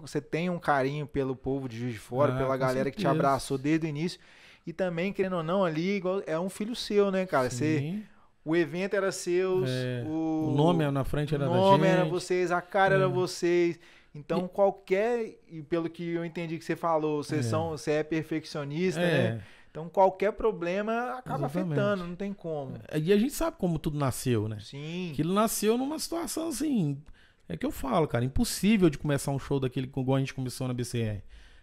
você tem um carinho pelo povo de Juiz de Fora, ah, pela galera certeza. que te abraçou desde o início. E também, querendo ou não, ali igual, é um filho seu, né, cara? Sim. Você, o evento era seu, é, o, o, nome na frente era da gente. O nome era vocês, a cara é. era vocês. Então, e, qualquer. E pelo que eu entendi que você falou, você, é. São, você é perfeccionista, né? É. Então, qualquer problema acaba Exatamente. afetando, não tem como. É, e a gente sabe como tudo nasceu, né? Sim. Aquilo nasceu numa situação assim é que eu falo, cara, impossível de começar um show daquele igual a gente começou na BCR.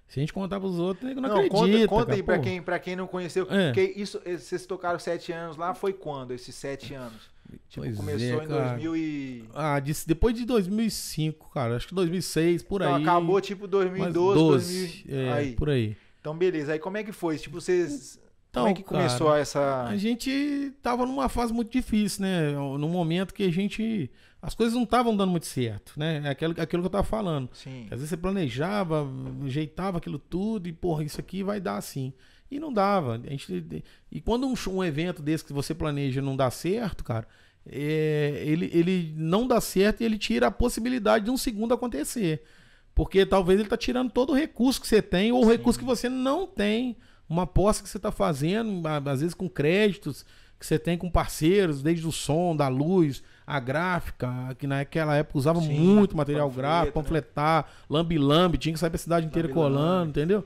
Se a gente contar pros outros, eu não, não acredita. Conta, conta aí pra quem, pra quem não conheceu. É. isso, eh, vocês tocaram sete anos lá, foi quando esses sete anos? Tipo, pois começou é, em 2000 e... Ah, disse, depois de 2005, cara. Acho que 2006, por então, aí. acabou tipo 2012, 12, 2000... É, aí. por aí. Então, beleza. Aí como é que foi? Tipo, vocês... Então, Como é então, que começou essa. A gente tava numa fase muito difícil, né? Num momento que a gente. As coisas não estavam dando muito certo, né? É aquilo, aquilo que eu tava falando. Sim. Às vezes você planejava, ajeitava aquilo tudo e, porra, isso aqui vai dar assim. E não dava. A gente, e quando um, um evento desse que você planeja não dá certo, cara, é, ele, ele não dá certo e ele tira a possibilidade de um segundo acontecer. Porque talvez ele tá tirando todo o recurso que você tem ou Sim. o recurso que você não tem uma aposta que você está fazendo, às vezes com créditos que você tem com parceiros, desde o som, da luz, a gráfica, que naquela época usava Sim, muito material gráfico, né? panfletar, né? lambi-lambi, tinha que sair pra cidade inteira lambi -lambi. colando, entendeu?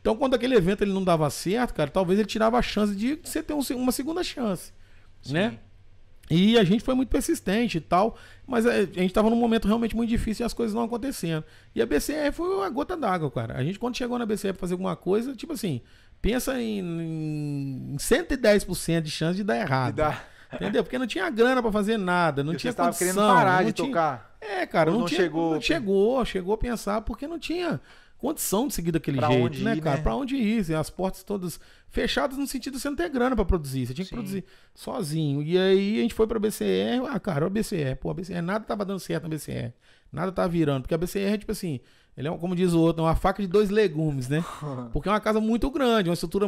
Então, quando aquele evento ele não dava certo, cara, talvez ele tirava a chance de você ter um, uma segunda chance, Sim. né? E a gente foi muito persistente e tal, mas a gente estava num momento realmente muito difícil e as coisas não acontecendo. E a BCR foi a gota d'água, cara. A gente, quando chegou na BCR para fazer alguma coisa, tipo assim, pensa em, em 110% de chance de dar errado. De dar... Entendeu? Porque não tinha grana para fazer nada, não e tinha condição. querendo parar de tinha... tocar. É, cara, não, não, tinha, chegou. Não assim. chegou, chegou a pensar porque não tinha condição de seguir daquele pra jeito, né, ir, cara? Né? Para onde ir? Assim, as portas todas fechadas no sentido de você não ter grana para produzir, você tinha que Sim. produzir sozinho. E aí a gente foi para BCR, ah, cara, a BCR, pô, a BCR nada tava dando certo na BCR. Nada tava virando, porque a BCR é tipo assim, ele é, como diz o outro, uma faca de dois legumes, né? Porque é uma casa muito grande, uma estrutura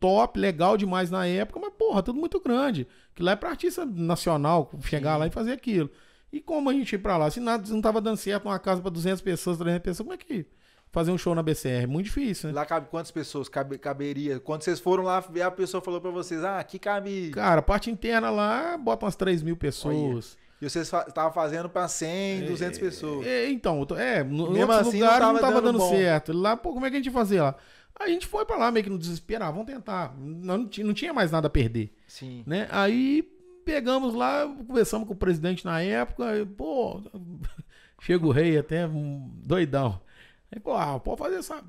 top, legal demais na época, mas, porra, tudo muito grande. Que lá é pra artista nacional chegar Sim. lá e fazer aquilo. E como a gente ir pra lá? Se nada, não tava dando certo uma casa pra 200 pessoas, 300 pessoas, como é que fazer um show na BCR? é Muito difícil, né? Lá cabe quantas pessoas? Cabe, caberia? Quando vocês foram lá, a pessoa falou pra vocês, ah, aqui cabe... Cara, a parte interna lá, bota umas 3 mil pessoas. Olha. E você estava fazendo para 100, 200 é, pessoas. É, então, é, no Mesmo assim, lugar não estava dando, dando certo. Lá, pô, como é que a gente fazia lá? A gente foi para lá meio que no desespero, ah, vamos tentar. Não, tinha, não tinha mais nada a perder. Sim. Né? Aí pegamos lá, conversamos com o presidente na época, e, pô, chega o rei até um doidão. Aí, pô, ah, pode fazer essa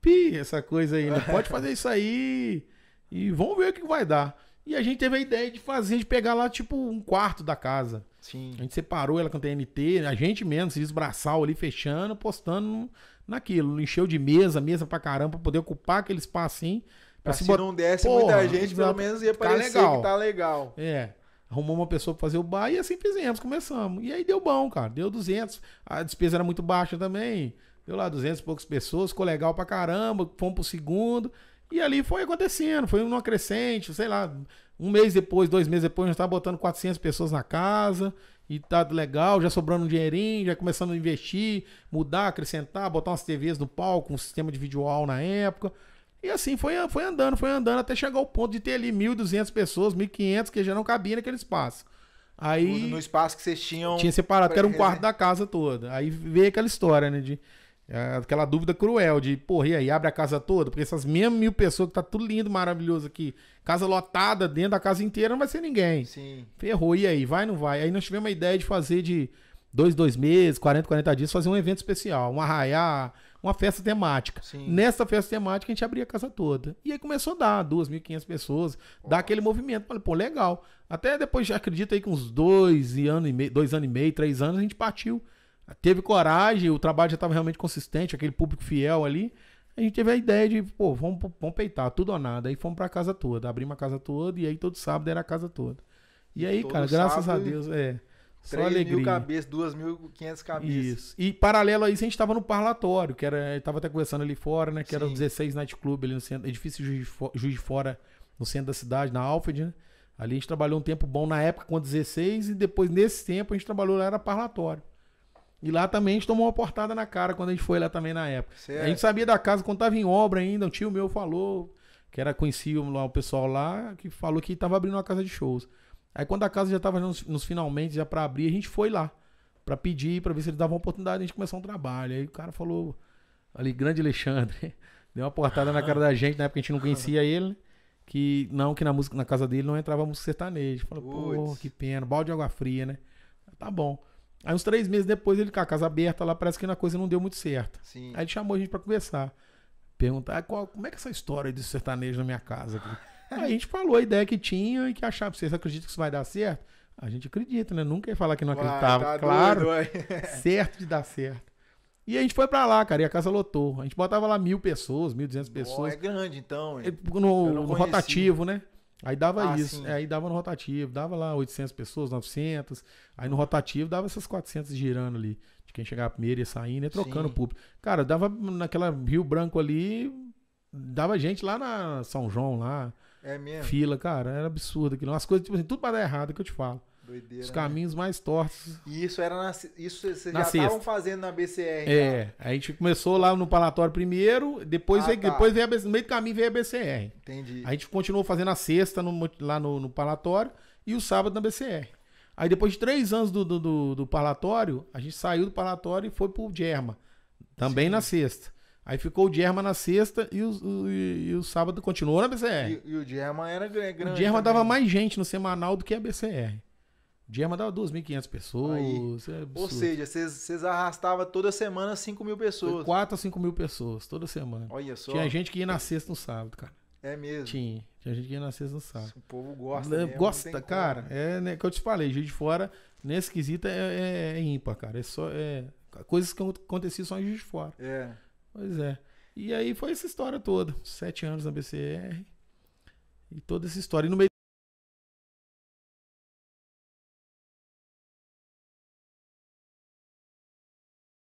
pi, essa coisa aí, né? Pode fazer isso aí e vamos ver o que vai dar. E a gente teve a ideia de fazer, de pegar lá, tipo, um quarto da casa. Sim. A gente separou ela com a TNT, a gente mesmo, se desbraçal ali, fechando, postando naquilo. Encheu de mesa, mesa pra caramba, pra poder ocupar aquele espacinho. Pra, pra se, bot... não desse Porra, muita gente, pelo menos ia parecer legal. que tá legal. É. Arrumou uma pessoa pra fazer o bar e assim fizemos, começamos. E aí deu bom, cara. Deu 200. A despesa era muito baixa também. Deu lá 200 e poucas pessoas, ficou legal pra caramba. Fomos pro segundo. E ali foi acontecendo, foi uma crescente, sei lá, um mês depois, dois meses depois, a gente tava botando 400 pessoas na casa e tá legal, já sobrando um dinheirinho, já começando a investir, mudar, acrescentar, botar umas TVs no palco, um sistema de visual na época. E assim foi, foi andando, foi andando, até chegar ao ponto de ter ali 1.200 pessoas, 1.500, que já não cabia naquele espaço. Aí, no espaço que vocês tinham. Tinha separado, que era um quarto da casa toda. Aí veio aquela história, né? De é aquela dúvida cruel de, porra, e aí, abre a casa toda? Porque essas mesmas mil pessoas que tá tudo lindo, maravilhoso aqui, casa lotada, dentro da casa inteira, não vai ser ninguém. Sim. Ferrou, e aí, vai ou não vai? Aí nós tivemos uma ideia de fazer de dois, dois meses, 40, 40 dias, fazer um evento especial, um arraiar, uma festa temática. Sim. Nessa festa temática a gente abria a casa toda. E aí começou a dar 2.500 pessoas, oh. dar aquele movimento. Falei, pô, legal. Até depois, acredito aí com uns dois anos e meio, dois anos e meio, três anos, a gente partiu teve coragem, o trabalho já estava realmente consistente, aquele público fiel ali. A gente teve a ideia de, pô, vamos, vamos peitar, tudo ou nada. Aí fomos pra casa toda, abrimos a casa toda, e aí todo sábado era a casa toda. E aí, todo cara, graças a Deus, é. 3 só alegria. mil cabeças, 2.500 cabeças. Isso. E paralelo a isso, a gente estava no parlatório, que era. estava até conversando ali fora, né? Que Sim. era o 16 Night Club, ali no centro, edifício Juiz de, Juiz de Fora, no centro da cidade, na Alfred, né? Ali a gente trabalhou um tempo bom na época com 16 e depois nesse tempo a gente trabalhou lá era parlatório. E lá também a gente tomou uma portada na cara quando a gente foi lá também na época. Certo. A gente sabia da casa quando tava em obra ainda, um tio meu falou, que era conhecia lá o pessoal lá, que falou que tava abrindo uma casa de shows. Aí quando a casa já tava nos, nos finalmente, já para abrir, a gente foi lá para pedir, para ver se eles davam oportunidade de a gente começar um trabalho. Aí o cara falou, ali, grande Alexandre, deu uma portada na cara da gente, na época a gente não conhecia ele, que não, que na música na casa dele não entrava música sertaneja. Falou, pô, que pena, balde de água fria, né? Tá bom. Aí uns três meses depois ele com a casa aberta lá, parece que a coisa não deu muito certo. Sim. Aí ele chamou a gente para conversar. Perguntar ah, como é que é essa história de sertanejo na minha casa aqui? Aí a gente falou a ideia que tinha e que achava. Vocês acreditam que isso vai dar certo? A gente acredita, né? Nunca ia falar que não acreditava. Uai, tá claro. Doido, certo de dar certo. E a gente foi pra lá, cara, e a casa lotou. A gente botava lá mil pessoas, mil duzentas pessoas. É grande, então. No, no rotativo, né? Aí dava ah, isso, é, aí dava no rotativo, dava lá 800 pessoas, 900, aí no rotativo dava essas 400 girando ali, de quem chegava primeiro e saindo, ia trocando o público. Cara, dava naquela Rio Branco ali, dava gente lá na São João, lá, é mesmo? fila, cara, era absurdo aquilo. As coisas, tipo assim, tudo pra dar errado, que eu te falo. Doideira, os né? caminhos né? mais tortos. E isso era na, isso vocês já estavam fazendo na BCR. É, já. a gente começou lá no Palatório primeiro, depois, ah, veio, tá. depois veio a, no meio do caminho veio a BCR. Entendi. A gente continuou fazendo a sexta no, lá no, no Palatório e o sábado na BCR. Aí depois de três anos do, do, do, do Palatório, a gente saiu do Palatório e foi pro Germa, também Sim. na sexta. Aí ficou o Germa na sexta e o, o, e o sábado continuou na BCR. E, e o Germa era grande. O Germa dava mais gente no semanal do que a BCR dia mandava 2.500 pessoas. É Ou seja, vocês arrastavam toda semana 5 mil pessoas. Quatro 4 a 5 mil pessoas, toda semana. Olha só. Tinha gente que ia na sexta no sábado, cara. É mesmo? Tinha. Tinha gente que ia na sexta no sábado. O povo gosta. Mesmo, gosta, cara. É né, que eu te falei, gente de fora, nesse quesito é, é, é ímpar, cara. É só. É, coisas que aconteciam só em Juiz de Fora. É. Pois é. E aí foi essa história toda. Sete anos na BCR. E toda essa história. E no meio